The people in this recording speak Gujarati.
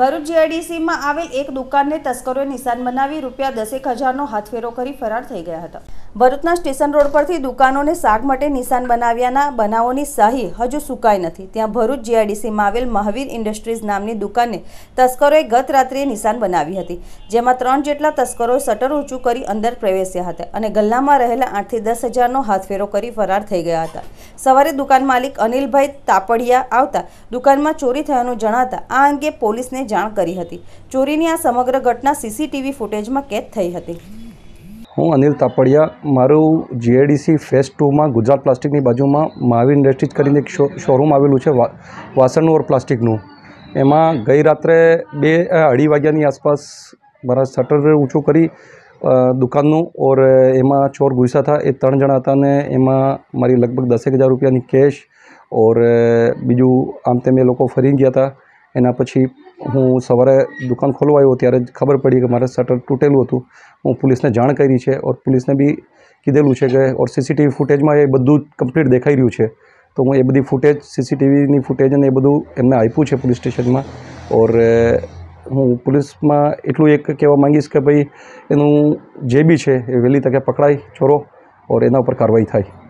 ભરૂચ જીઆઈડીસીમાં આવેલ એક દુકાનને તસ્કરોએ નિશાન બનાવી રૂપિયા દસેક હજારનો હાથફેરો કરી ફરાર થઈ ગયા હતા ભરૂચના સ્ટેશન રોડ પરથી દુકાનોને શાક માટે નિશાન બનાવ્યાના બનાવોની શાહી હજુ સુકાઈ નથી ત્યાં ભરૂચ જીઆઈડીસીમાં આવેલ મહાવીર ઇન્ડસ્ટ્રીઝ નામની દુકાનને તસ્કરોએ ગત રાત્રિએ નિશાન બનાવી હતી જેમાં ત્રણ જેટલા તસ્કરો શટર ઊંચું કરી અંદર પ્રવેશ્યા હતા અને ગલ્લામાં રહેલા આઠથી દસ હજારનો હાથફેરો કરી ફરાર થઈ ગયા હતા સવારે દુકાન માલિક અનિલભાઈ તાપડિયા આવતા દુકાનમાં ચોરી થયાનું જણાતા આ અંગે પોલીસને જાણ કરી હતી ચોરીની આ સમગ્ર ઘટના સીસીટીવી ફૂટેજમાં કેદ થઈ હતી હું અનિલ તાપડિયા મારું જીએડીસી ફેસ ટુમાં ગુજરાત પ્લાસ્ટિકની બાજુમાં મહાવીર ઇન્ડસ્ટ્રીઝ કરીને એક શોરૂમ આવેલું છે વાસણનું ઓર પ્લાસ્ટિકનું એમાં ગઈ રાત્રે બે અઢી વાગ્યાની આસપાસ મારા શટર ઊંચું કરી દુકાનનું ઓર એમાં ચોર ઘૂસ્યા હતા એ ત્રણ જણા હતા ને એમાં મારી લગભગ દસેક હજાર રૂપિયાની કેશ ઓર બીજું આમ તેમ એ લોકો ફરી ગયા હતા એના પછી હું સવારે દુકાન ખોલવા આવ્યો ત્યારે જ ખબર પડી કે મારે શટર તૂટેલું હતું હું પોલીસને જાણ કરી છે ઓર પોલીસને બી કીધેલું છે કે ઓર સીસીટીવી ફૂટેજમાં એ બધું કમ્પ્લીટ દેખાઈ રહ્યું છે તો હું એ બધી ફૂટેજ સીસીટીવીની ફૂટેજ અને એ બધું એમને આપ્યું છે પોલીસ સ્ટેશનમાં ઓર હું પોલીસમાં એટલું એક કહેવા માંગીશ કે ભાઈ એનું જે બી છે એ વહેલી તકે પકડાય ચોરો ઓર એના ઉપર કાર્યવાહી થાય